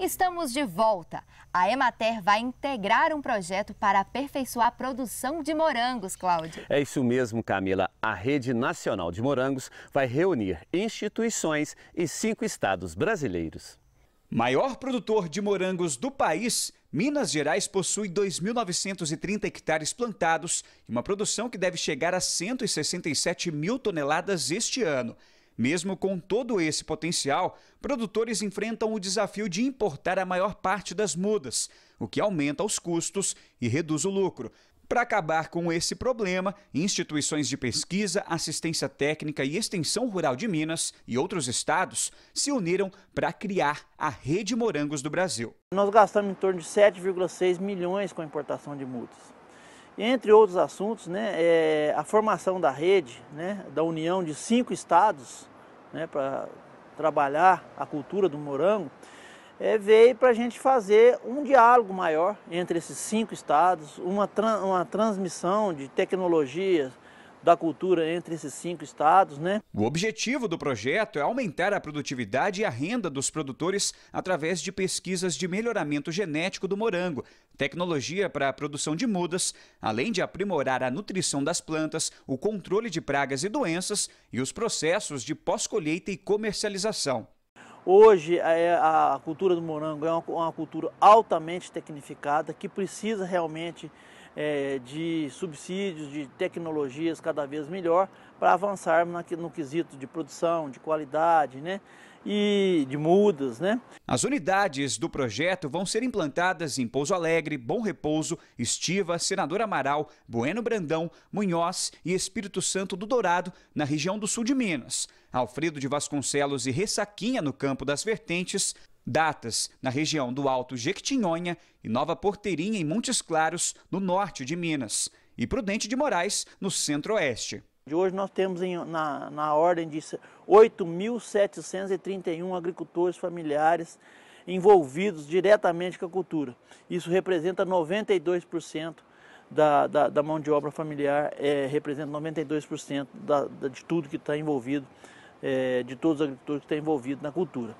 Estamos de volta. A Emater vai integrar um projeto para aperfeiçoar a produção de morangos, Cláudio. É isso mesmo, Camila. A Rede Nacional de Morangos vai reunir instituições e cinco estados brasileiros. Maior produtor de morangos do país, Minas Gerais possui 2.930 hectares plantados e uma produção que deve chegar a 167 mil toneladas este ano. Mesmo com todo esse potencial, produtores enfrentam o desafio de importar a maior parte das mudas, o que aumenta os custos e reduz o lucro. Para acabar com esse problema, instituições de pesquisa, assistência técnica e extensão rural de Minas e outros estados se uniram para criar a Rede Morangos do Brasil. Nós gastamos em torno de 7,6 milhões com a importação de mudas. Entre outros assuntos, né, é a formação da rede, né, da união de cinco estados né, para trabalhar a cultura do morango, é, veio para a gente fazer um diálogo maior entre esses cinco estados, uma, tra uma transmissão de tecnologias, da cultura entre esses cinco estados. Né? O objetivo do projeto é aumentar a produtividade e a renda dos produtores através de pesquisas de melhoramento genético do morango, tecnologia para a produção de mudas, além de aprimorar a nutrição das plantas, o controle de pragas e doenças e os processos de pós-colheita e comercialização. Hoje é, a cultura do morango é uma, cultura altamente tecnificada que precisa realmente é, de subsídios, de tecnologias cada vez melhor para avançarmos no quesito de produção, de qualidade, né? e de mudas, né? As unidades do projeto vão ser implantadas em Pouso Alegre, Bom Repouso, Estiva, Senador Amaral, Bueno Brandão, Munhoz e Espírito Santo do Dourado, na região do sul de Minas. Alfredo de Vasconcelos e Ressaquinha no Campo das Vertentes, Datas na região do Alto Jequitinhonha e Nova Porteirinha em Montes Claros, no norte de Minas, e Prudente de Moraes, no centro-oeste. De hoje nós temos em, na, na ordem de 8.731 agricultores familiares envolvidos diretamente com a cultura. Isso representa 92% da, da, da, mão de obra familiar, é, representa 92% da, da, de tudo que está envolvido, é, de todos os agricultores que estão tá envolvidos na cultura.